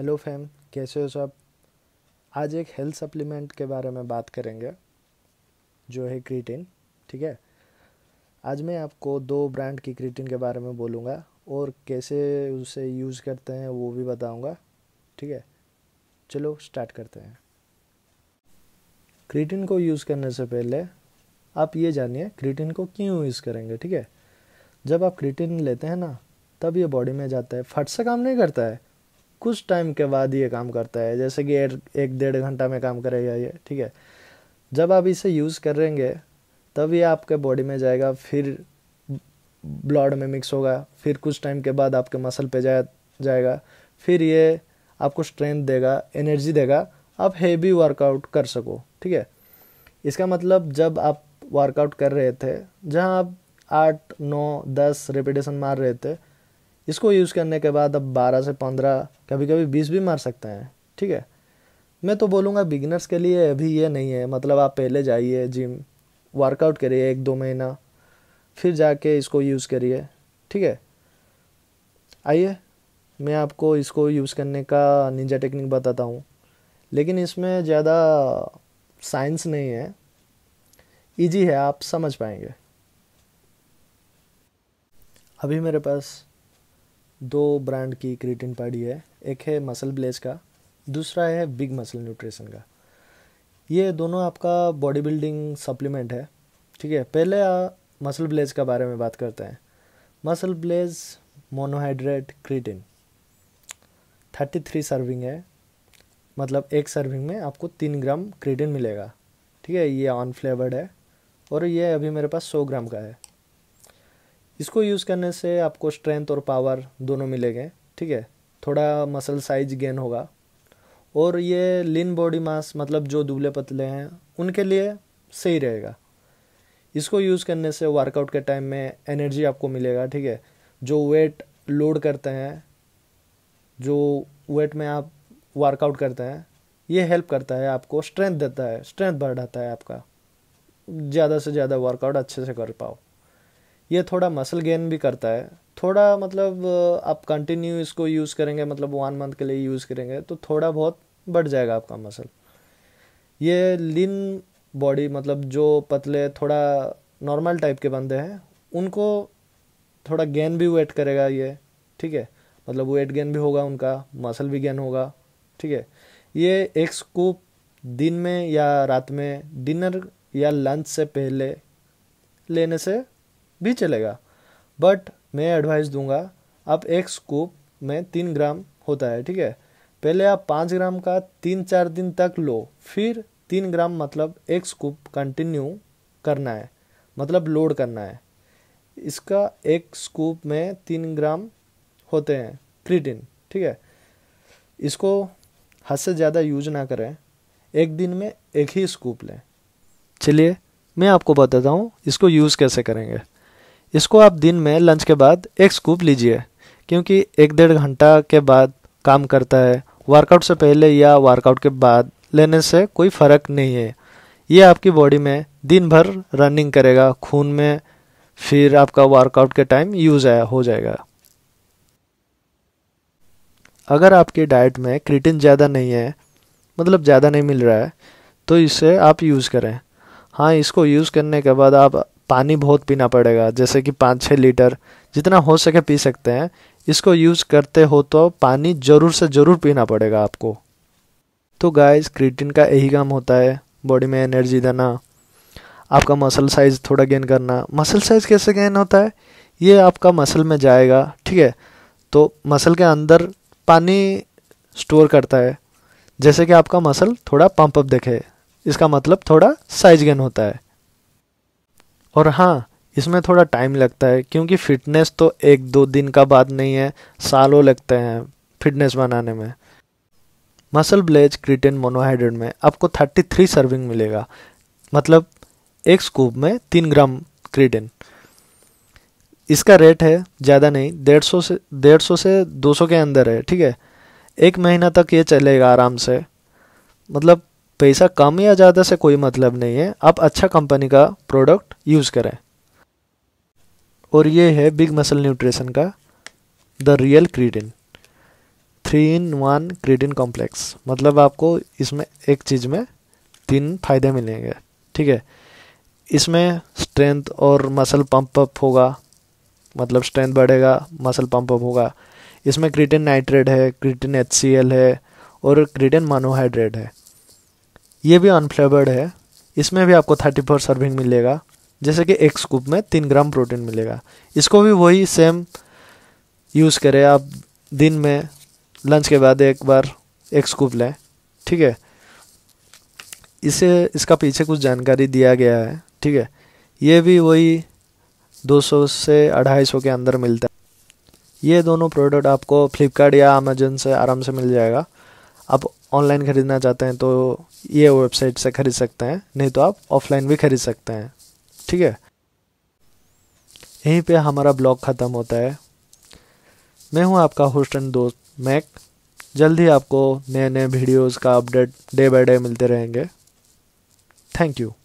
hello fam कैसे हो सब आज एक हेल्थ सप्लीमेंट के बारे में बात करेंगे जो है क्रीटिन ठीक है आज मैं आपको दो ब्रांड की क्रीटिन के बारे में बोलूँगा और कैसे उसे यूज़ करते हैं वो भी बताऊँगा ठीक है चलो स्टार्ट करते हैं क्रीटिन को यूज़ करने से पहले आप ये जानिए क्रीटिन को क्यों यूज़ करेंगे ठीक है जब आप क्रीटिन लेते हैं ना तब ये बॉडी में जाता है फट से काम नहीं करता है कुछ टाइम के बाद ये काम करता है जैसे कि एक डेढ़ घंटा में काम करेगा ये ठीक है जब आप इसे यूज़ करेंगे तब ये आपके बॉडी में जाएगा फिर ब्लड में मिक्स होगा फिर कुछ टाइम के बाद आपके मसल पे जाया जाएगा फिर ये आपको स्ट्रेंथ देगा एनर्जी देगा आप हेवी वर्कआउट कर सको ठीक है इसका मतलब जब आप वर्कआउट कर रहे थे जहाँ आप आठ नौ दस रेपिटेशन मार रहे थे इसको यूज़ करने के बाद अब 12 से 15 कभी कभी 20 भी मार सकते हैं ठीक है मैं तो बोलूँगा बिगिनर्स के लिए अभी ये नहीं है मतलब आप पहले जाइए जिम वर्कआउट करिए एक दो महीना फिर जाके इसको यूज़ करिए ठीक है आइए मैं आपको इसको यूज़ करने का निंजा टेक्निक बताता हूँ लेकिन इसमें ज़्यादा साइंस नहीं है इजी है आप समझ पाएंगे अभी मेरे पास दो ब्रांड की क्रिएटिन पैडी है एक है मसल ब्लेज का दूसरा है बिग मसल न्यूट्रिशन का ये दोनों आपका बॉडी बिल्डिंग सप्लीमेंट है ठीक है पहले आ, मसल ब्लेज का बारे में बात करते हैं muscle blaze monohydrate creatine thirty three serving है मतलब एक सर्विंग में आपको तीन ग्राम क्रिएटिन मिलेगा ठीक है ये ऑन फ्लेवर्ड है और ये अभी मेरे पास सौ ग्राम का है इसको यूज़ करने से आपको स्ट्रेंथ और पावर दोनों मिलेंगे ठीक है थोड़ा मसल साइज गेन होगा और ये लिन बॉडी मास मतलब जो दुबले पतले हैं उनके लिए सही रहेगा इसको यूज़ करने से वर्कआउट के टाइम में एनर्जी आपको मिलेगा ठीक है जो वेट लोड करते हैं जो वेट में आप वर्कआउट करते हैं ये हेल्प करता है आपको स्ट्रेंथ देता है स्ट्रेंथ बढ़ाता है आपका ज़्यादा से ज़्यादा वर्कआउट अच्छे से कर पाओ ये थोड़ा मसल गेन भी करता है थोड़ा मतलब आप कंटिन्यू इसको यूज़ करेंगे मतलब वन मंथ के लिए यूज़ करेंगे तो थोड़ा बहुत बढ़ जाएगा आपका मसल ये लिन बॉडी मतलब जो पतले थोड़ा नॉर्मल टाइप के बंदे हैं उनको थोड़ा गेन भी वेट करेगा ये ठीक है मतलब वेट गेन भी होगा उनका मसल भी गेन होगा ठीक है ये एक स्कूप दिन में या रात में डिनर या लंच से पहले लेने से भी चलेगा बट मैं एडवाइस दूंगा आप एक स्कूप में तीन ग्राम होता है ठीक है पहले आप पाँच ग्राम का तीन चार दिन तक लो फिर तीन ग्राम मतलब एक स्कूप कंटिन्यू करना है मतलब लोड करना है इसका एक स्कूप में तीन ग्राम होते हैं क्रिटिन ठीक है इसको हद से ज़्यादा यूज ना करें एक दिन में एक ही स्कूप लें चलिए मैं आपको बताता हूँ इसको यूज़ कैसे करेंगे इसको आप दिन में लंच के बाद एक स्कूप लीजिए क्योंकि एक डेढ़ घंटा के बाद काम करता है वर्कआउट से पहले या वर्कआउट के बाद लेने से कोई फ़र्क नहीं है ये आपकी बॉडी में दिन भर रनिंग करेगा खून में फिर आपका वर्कआउट के टाइम यूज हो जाएगा अगर आपकी डाइट में क्रिटिन ज़्यादा नहीं है मतलब ज़्यादा नहीं मिल रहा है तो इसे आप यूज़ करें हाँ इसको यूज़ करने के बाद आप पानी बहुत पीना पड़ेगा जैसे कि पाँच छः लीटर जितना हो सके पी सकते हैं इसको यूज़ करते हो तो पानी ज़रूर से ज़रूर पीना पड़ेगा आपको तो गाइस क्रिएटिन का यही काम होता है बॉडी में एनर्जी देना आपका मसल साइज़ थोड़ा गेन करना मसल साइज़ कैसे गेन होता है ये आपका मसल में जाएगा ठीक है तो मसल के अंदर पानी स्टोर करता है जैसे कि आपका मसल थोड़ा पंप अप देखे इसका मतलब थोड़ा साइज गेन होता है और हाँ इसमें थोड़ा टाइम लगता है क्योंकि फिटनेस तो एक दो दिन का बात नहीं है सालों लगते हैं फिटनेस बनाने में मसल ब्लेज क्रिटेन मोनोहाइड्रेट में आपको 33 सर्विंग मिलेगा मतलब एक स्कूप में तीन ग्राम क्रिटेन इसका रेट है ज़्यादा नहीं डेढ़ सौ से डेढ़ सौ से दो सौ के अंदर है ठीक है एक महीना तक ये चलेगा आराम से मतलब पैसा कम या ज़्यादा से कोई मतलब नहीं है आप अच्छा कंपनी का प्रोडक्ट यूज़ करें और ये है बिग मसल न्यूट्रिशन का the real creatine three in one creatine complex मतलब आपको इसमें एक चीज़ में तीन फायदे मिलेंगे ठीक है इसमें स्ट्रेंथ और मसल पंप अप होगा मतलब स्ट्रेंथ बढ़ेगा मसल पंप अप होगा इसमें क्रीटिन नाइट्रेट है क्रीटिन एच है और क्रीटिन मोनोहाइड्रेट है ये भी अनफ्लेवर्ड है इसमें भी आपको थर्टी फोर सर्विंग मिलेगा जैसे कि एक स्कूप में तीन ग्राम प्रोटीन मिलेगा इसको भी वही सेम यूज़ करें आप दिन में लंच के बाद एक बार एक स्कूप लें ठीक है इसे इसका पीछे कुछ जानकारी दिया गया है ठीक है ये भी वही 200 से 250 के अंदर मिलता है ये दोनों प्रोडक्ट आपको फ्लिपकार्ट या अमेजन से आराम से मिल जाएगा आप ऑनलाइन ख़रीदना चाहते हैं तो ये वेबसाइट से ख़रीद सकते हैं नहीं तो आप ऑफलाइन भी ख़रीद सकते हैं ठीक है यहीं पे हमारा ब्लॉग ख़त्म होता है मैं हूँ आपका होस्ट एंड दोस्त मैक जल्द ही आपको नए नए वीडियोस का अपडेट डे बाय डे मिलते रहेंगे थैंक यू